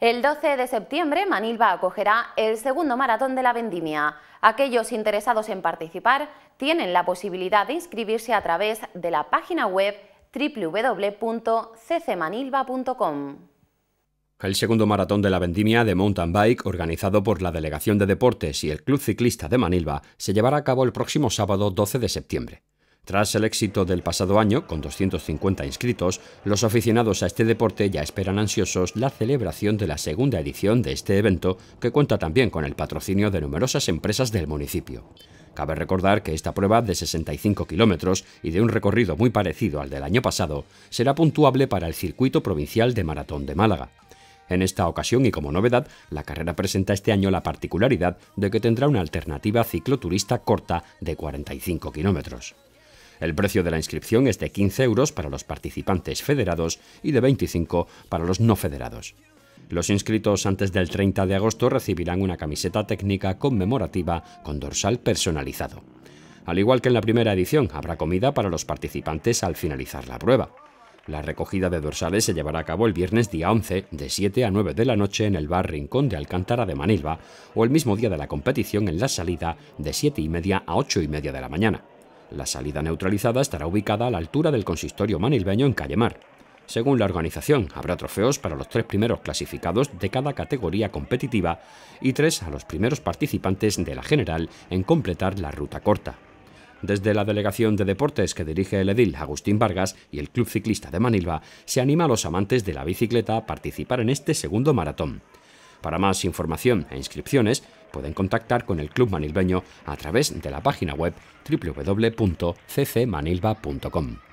El 12 de septiembre, Manilva acogerá el segundo maratón de la vendimia. Aquellos interesados en participar tienen la posibilidad de inscribirse a través de la página web www.ccmanilva.com. El segundo maratón de la vendimia de mountain bike, organizado por la Delegación de Deportes y el Club Ciclista de Manilva, se llevará a cabo el próximo sábado 12 de septiembre. Tras el éxito del pasado año, con 250 inscritos, los aficionados a este deporte ya esperan ansiosos la celebración de la segunda edición de este evento, que cuenta también con el patrocinio de numerosas empresas del municipio. Cabe recordar que esta prueba de 65 kilómetros y de un recorrido muy parecido al del año pasado será puntuable para el circuito provincial de maratón de Málaga. En esta ocasión y como novedad, la carrera presenta este año la particularidad de que tendrá una alternativa cicloturista corta de 45 kilómetros. El precio de la inscripción es de 15 euros para los participantes federados y de 25 para los no federados. Los inscritos antes del 30 de agosto recibirán una camiseta técnica conmemorativa con dorsal personalizado. Al igual que en la primera edición, habrá comida para los participantes al finalizar la prueba. La recogida de dorsales se llevará a cabo el viernes día 11, de 7 a 9 de la noche en el bar Rincón de Alcántara de Manilva, o el mismo día de la competición en la salida, de 7 y media a 8 y media de la mañana. La salida neutralizada estará ubicada a la altura del consistorio manilbeño en Calle Mar. Según la organización, habrá trofeos para los tres primeros clasificados de cada categoría competitiva y tres a los primeros participantes de la general en completar la ruta corta. Desde la Delegación de Deportes que dirige el edil Agustín Vargas y el Club Ciclista de Manilva, se anima a los amantes de la bicicleta a participar en este segundo maratón. Para más información e inscripciones pueden contactar con el Club Manilbeño a través de la página web www.ccmanilva.com.